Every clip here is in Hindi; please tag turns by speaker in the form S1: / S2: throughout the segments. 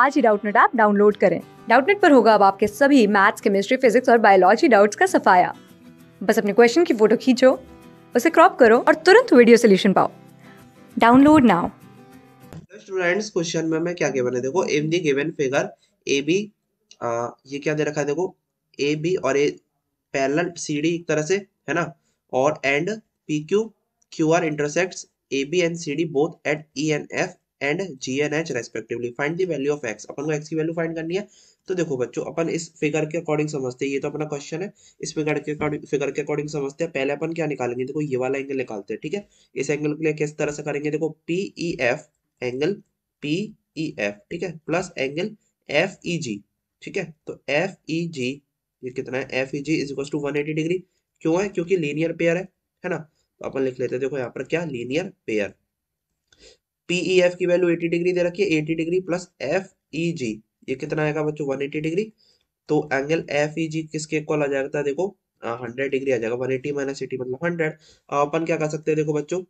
S1: आज ही डाउटनेट ऐप डाउनलोड करें डाउटनेट पर होगा अब आपके सभी मैथ्स केमिस्ट्री फिजिक्स और बायोलॉजी डाउट्स का सफाया बस अपने क्वेश्चन की फोटो खींचो उसे क्रॉप करो और तुरंत वीडियो सोल्यूशन पाओ डाउनलोड नाउ
S2: स्टूडेंट्स क्वेश्चन में मैं क्या गिवन है देखो in the given figure A B ये क्या दे रखा है देखो ए बी और ए पैरल सी डी एक तरह से है ना और and P Q Q R intersect A B and C D both at E and F and G and H respectively find the value of x अपन को एक्स की वैल्यू फाइंड करनी है तो देखो बच्चों अपन इस फिगर के अकॉर्डिंग समझते हैं ये तो अपना क्वेश्चन है इस फिगर के अकॉर्डिंग फिगर के अकॉर्डिंग समझते हैं पहले अपन क्या निकालेंगे देखो ये वाला एंगल निकालते हैं ठीक है इस एंगल के लिए किस तरह से करेंगे देखो P E F angle P E F ठीक है plus angle F E G ठीक है तो एफ ई जी ये कितना है F E G is equal to one eighty degree क्यों है क्योंकि लीनियर पेयर है है ना तो अपन लिख लेते हैं देखो यहाँ पर क्या linear pair P E F e की वैल्यू 80 डिग्री दे रखी है 80 degree plus F E G ये कितना आएगा बच्चों 180 डिग्री तो एंगल एफ ई जी किसके इक्वल आ जाएगा देखो हंड्रेड डिग्री आ जाएगा वन एटी माइनस एटी मतलब हंड्रेड अपन क्या कर सकते हैं देखो बच्चों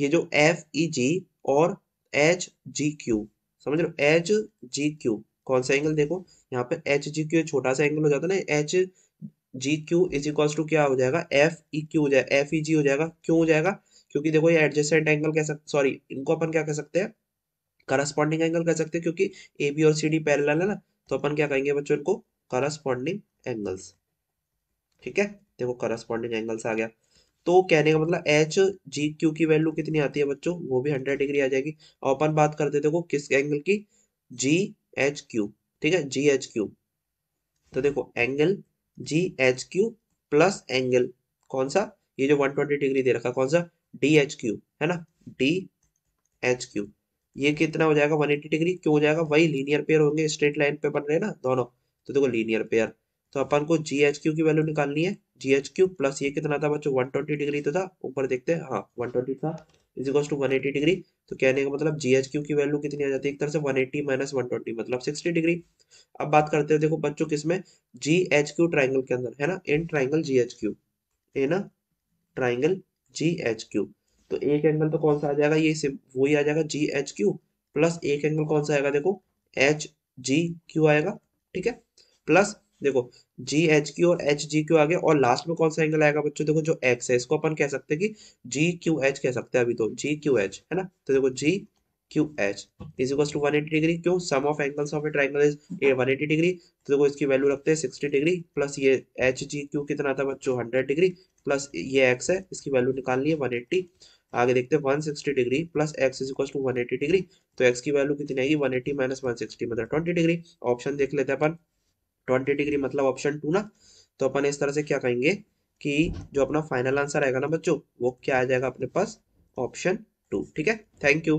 S2: ये जो एफ ई जी और एच जी क्यू समझ लो एच जी क्यू कौन सा एंगल देखो यहाँ पे एच जी क्यू छोटा सा एंगल हो जाता है ना H G Q is equal to क्या हो जाएगा एफ ई क्यू हो जाएगा एफ ई जी हो जाएगा क्यों हो जाएगा क्योंकि देखो ये एडजस्टेंट एंगल कह सकते सॉरी इनको अपन क्या कह सकते हैं करस्पॉन्डिंग एंगल कह सकते हैं क्योंकि ए बी और सी डी पैरल है ना तो अपन क्या कहेंगे बच्चों इनको करस्पॉन्डिंग एंगल्स ठीक है देखो करस्पॉन्डिंग एंगल्स आ गया तो कहने का मतलब एच जी क्यू की वैल्यू कितनी आती है बच्चों वो भी हंड्रेड डिग्री आ जाएगी और अपन बात करते देखो किस एंगल की जी एच क्यू ठीक है जी एच क्यू तो देखो angle G H Q plus angle कौन सा ये जो 120 डिग्री दे रखा कौन सा डी एच क्यू है ना डी एच क्यू ये कितना हो जाएगा 180 डिग्री क्यों हो जाएगा वही लीनियर पेयर होंगे स्ट्रेट लाइन पे बन रहे ना दोनों तो देखो लीनियर पेयर तो अपन को जी एच क्यू की वैल्यू निकालनी है जी एच क्यू प्लस ये कितना था बच्चों 120 डिग्री तो था ऊपर देखते हैं हाँ ट्वेंटी था is equals to one eighty degree तो कहने का मतलब जी एच क्यू की वैल्यू कितनी आ जाती है एक तरह से one eighty minus one twenty मतलब सिक्सटी डिग्री अब बात करते हैं देखो बच्चों किसमें जी एच क्यू ट्राइंगल के अंदर है ना in triangle G H Q in triangle G H Q तो एक एंगल तो कौन सा आ जाएगा ये ही आ जाएगा जी एच क्यू प्लस एक एंगल कौन सा आएगा देखो एच जी क्यू आएगा ठीक है प्लस देखो जी एच क्यू और एच जी क्यू आ गया और लास्ट में कौन सा एंगल आएगा बच्चों देखो जो एक्स है इसको अपन कह सकते हैं कि जी क्यू एच कह सकते हैं अभी तो जी क्यू एच है ना तो देखो जी QH is equals to 180 degree क्यों sum of angles of a triangle is a 180 degree तो देखो इसकी value रखते हैं 60 degree plus ये एच जी कितना था बच्चों 100 degree plus ये x है इसकी value निकालनी है 180 आगे देखते हैं 160 degree plus x is equal to 180 degree तो एक्स की वैल्यू कितनी आएगी 180 माइनस 160 मतलब 20 डिग्री ऑप्शन देख लेते हैं अपन 20 डिग्री मतलब ऑप्शन टू ना तो अपन इस तरह से क्या कहेंगे कि जो अपना फाइनल आंसर आएगा ना बच्चों वो क्या आ जाएगा अपने पास ऑप्शन टू ठीक है थैंक यू